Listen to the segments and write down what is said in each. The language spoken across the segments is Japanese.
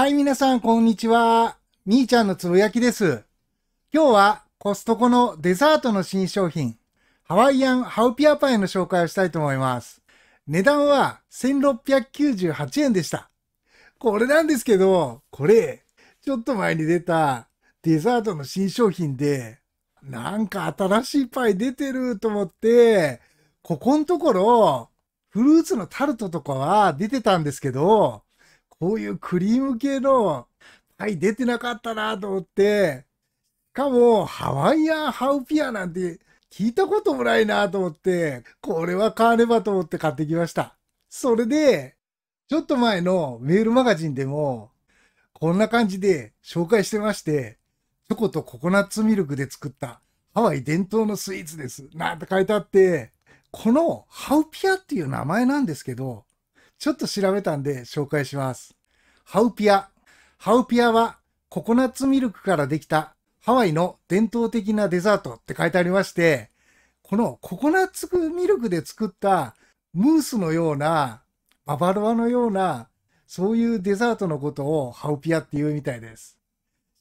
はい、皆さん、こんにちは。みーちゃんのつぶやきです。今日はコストコのデザートの新商品、ハワイアンハウピアパイの紹介をしたいと思います。値段は1698円でした。これなんですけど、これ、ちょっと前に出たデザートの新商品で、なんか新しいパイ出てると思って、ここのところ、フルーツのタルトとかは出てたんですけど、こういうクリーム系のパイ出てなかったなと思って、しかもハワイアンハウピアなんて聞いたこともないなと思って、これは買わねばと思って買ってきました。それで、ちょっと前のメールマガジンでも、こんな感じで紹介してまして、チョコとココナッツミルクで作ったハワイ伝統のスイーツです。なんて書いてあって、このハウピアっていう名前なんですけど、ちょっと調べたんで紹介します。ハウピア。ハウピアはココナッツミルクからできたハワイの伝統的なデザートって書いてありまして、このココナッツミルクで作ったムースのような、ババロアのような、そういうデザートのことをハウピアっていうみたいです。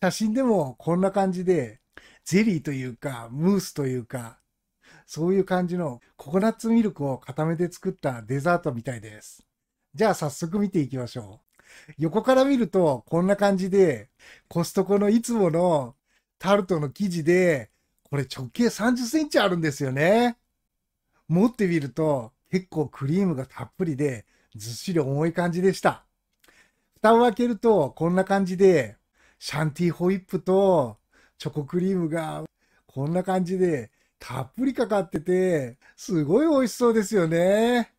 写真でもこんな感じで、ゼリーというか、ムースというか、そういう感じのココナッツミルクを固めて作ったデザートみたいです。じゃあ早速見ていきましょう。横から見るとこんな感じで、コストコのいつものタルトの生地で、これ直径30センチあるんですよね。持ってみると結構クリームがたっぷりで、ずっしり重い感じでした。蓋を開けるとこんな感じで、シャンティホイップとチョコクリームがこんな感じでたっぷりかかってて、すごい美味しそうですよね。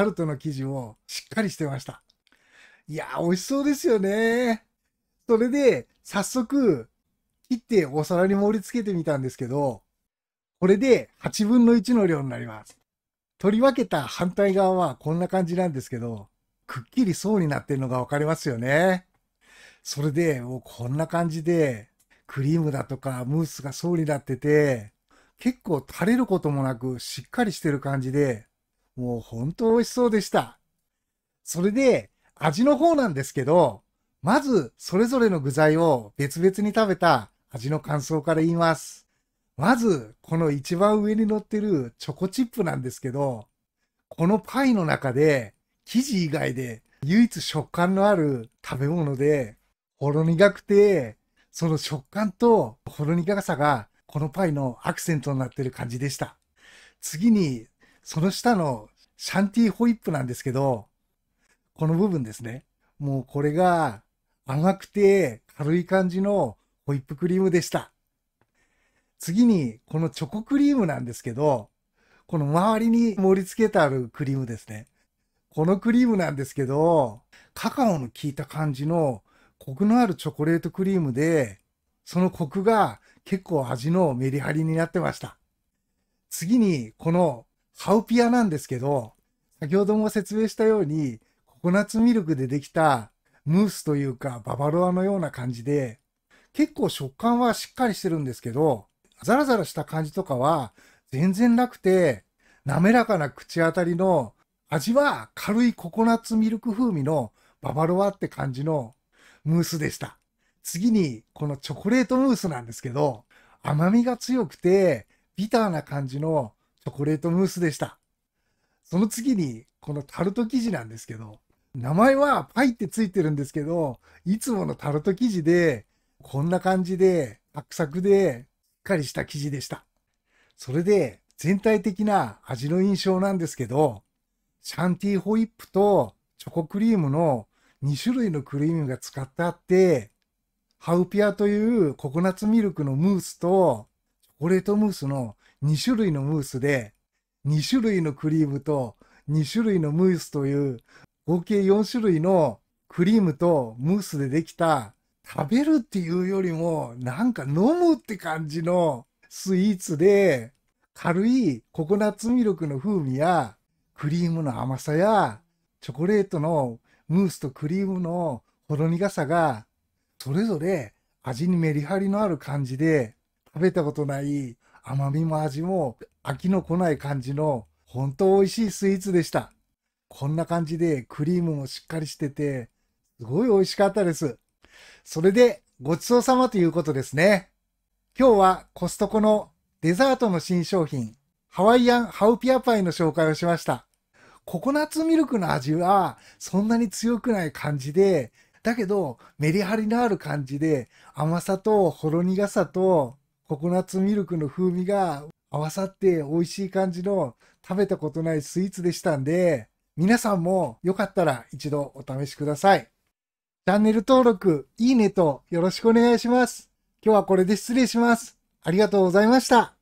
タルトの生地をしっかりしてました。いやー、美味しそうですよね。それで、早速、切ってお皿に盛り付けてみたんですけど、これで8分の1の量になります。取り分けた反対側はこんな感じなんですけど、くっきり層になってるのがわかりますよね。それで、もうこんな感じで、クリームだとかムースが層になってて、結構垂れることもなくしっかりしてる感じで、もう本当美味しそうでした。それで、味の方なんですけど、まず、それぞれの具材を別々に食べた味の感想から言います。まず、この一番上に乗ってるチョコチップなんですけど、このパイの中で、生地以外で唯一食感のある食べ物で、ほろ苦くて、その食感とほろ苦さが、このパイのアクセントになってる感じでした。次に、その下のシャンティホイップなんですけど、この部分ですね。もうこれが甘くて軽い感じのホイップクリームでした。次に、このチョコクリームなんですけど、この周りに盛り付けてあるクリームですね。このクリームなんですけど、カカオの効いた感じのコクのあるチョコレートクリームで、そのコクが結構味のメリハリになってました。次に、このハウピアなんですけど、先ほども説明したように、ココナッツミルクでできたムースというか、ババロアのような感じで、結構食感はしっかりしてるんですけど、ザラザラした感じとかは全然なくて、滑らかな口当たりの味は軽いココナッツミルク風味のババロアって感じのムースでした。次にこのチョコレートムースなんですけど、甘みが強くてビターな感じのチョコレートムースでした。その次に、このタルト生地なんですけど、名前はパイってついてるんですけど、いつものタルト生地で、こんな感じで、サクサクで、しっかりした生地でした。それで、全体的な味の印象なんですけど、シャンティーホイップとチョコクリームの2種類のクリームが使ってあって、ハウピアというココナッツミルクのムースと、チョコレートムースの2種類のムースで、2種類のクリームと2種類のムースという合計4種類のクリームとムースでできた食べるっていうよりもなんか飲むって感じのスイーツで軽いココナッツミルクの風味やクリームの甘さやチョコレートのムースとクリームのほろ苦さがそれぞれ味にメリハリのある感じで食べたことない甘みも味も飽きのこない感じの本当美味しいスイーツでした。こんな感じでクリームもしっかりしてて、すごい美味しかったです。それでごちそうさまということですね。今日はコストコのデザートの新商品、ハワイアンハウピアパイの紹介をしました。ココナッツミルクの味はそんなに強くない感じで、だけどメリハリのある感じで甘さとほろ苦さとココナッツミルクの風味が合わさって美味しい感じの食べたことないスイーツでしたんで、皆さんもよかったら一度お試しください。チャンネル登録、いいねとよろしくお願いします。今日はこれで失礼します。ありがとうございました。